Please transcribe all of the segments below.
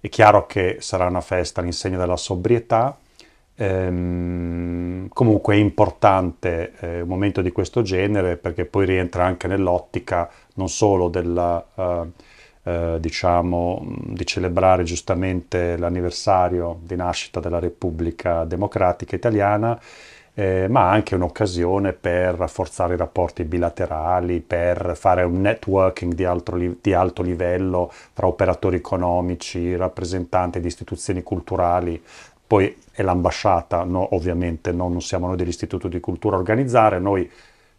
È chiaro che sarà una festa all'insegna della sobrietà, ehm, comunque è importante eh, un momento di questo genere perché poi rientra anche nell'ottica non solo della, eh, eh, diciamo, di celebrare giustamente l'anniversario di nascita della Repubblica Democratica Italiana, eh, ma anche un'occasione per rafforzare i rapporti bilaterali, per fare un networking di, altro, di alto livello tra operatori economici, rappresentanti di istituzioni culturali. Poi è l'ambasciata, no, ovviamente, no? non siamo noi dell'Istituto di Cultura a organizzare, noi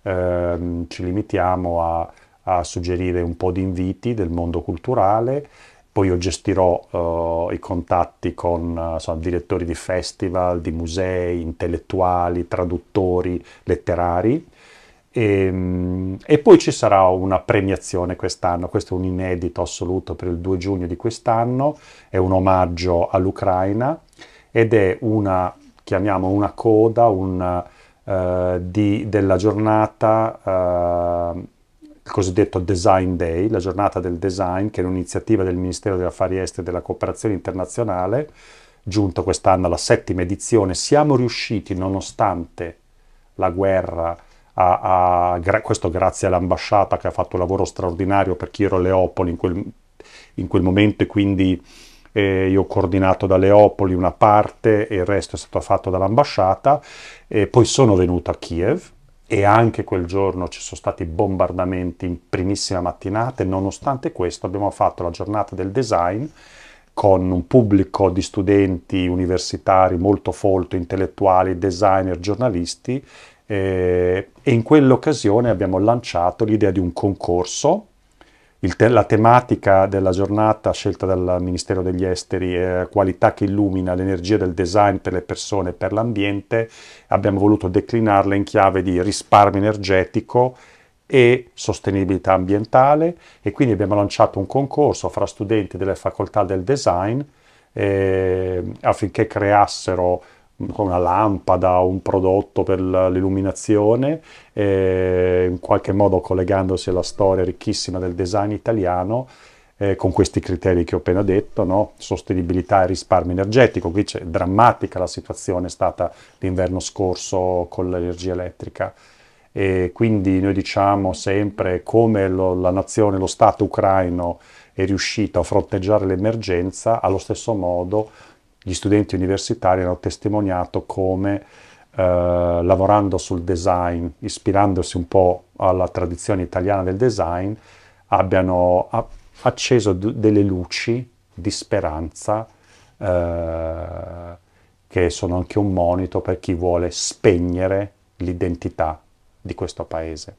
ehm, ci limitiamo a, a suggerire un po' di inviti del mondo culturale poi io gestirò uh, i contatti con eh, so, direttori di festival, di musei, intellettuali, traduttori, letterari. E, ehm, e, poi ci sarà una premiazione quest'anno, questo è un inedito assoluto per il 2 giugno di quest'anno, è un omaggio all'Ucraina ed è una, chiamiamo una coda un, uh, di, della giornata uh, il cosiddetto Design Day, la giornata del design, che è un'iniziativa del Ministero degli Affari Esteri e della Cooperazione Internazionale, giunta quest'anno alla settima edizione. Siamo riusciti, nonostante la guerra, a, a, gra, questo grazie all'ambasciata che ha fatto un lavoro straordinario perché ero a Leopoli in quel, in quel momento e quindi eh, io ho coordinato da Leopoli una parte e il resto è stato fatto dall'ambasciata. E poi sono venuto a Kiev e anche quel giorno ci sono stati bombardamenti in primissima mattinata nonostante questo abbiamo fatto la giornata del design con un pubblico di studenti universitari molto folto, intellettuali, designer, giornalisti eh, e in quell'occasione abbiamo lanciato l'idea di un concorso te la tematica della giornata scelta dal Ministero degli Esteri, eh, qualità che illumina l'energia del design per le persone e per l'ambiente, abbiamo voluto declinarla in chiave di risparmio energetico e sostenibilità ambientale e quindi abbiamo lanciato un concorso fra studenti delle facoltà del design eh, affinché creassero una lampada, un prodotto per l'illuminazione, in qualche modo collegandosi alla storia ricchissima del design italiano, eh, con questi criteri che ho appena detto, no? sostenibilità e risparmio energetico. Qui c'è drammatica la situazione è stata l'inverno scorso con l'energia elettrica. E quindi noi diciamo sempre come lo, la nazione, lo Stato ucraino è riuscito a fronteggiare l'emergenza, allo stesso modo gli studenti universitari hanno testimoniato come eh, lavorando sul design, ispirandosi un po' alla tradizione italiana del design, abbiano acceso d- delle luci di speranza eh, che sono anche un monito per chi vuole spegnere l'identità di questo paese.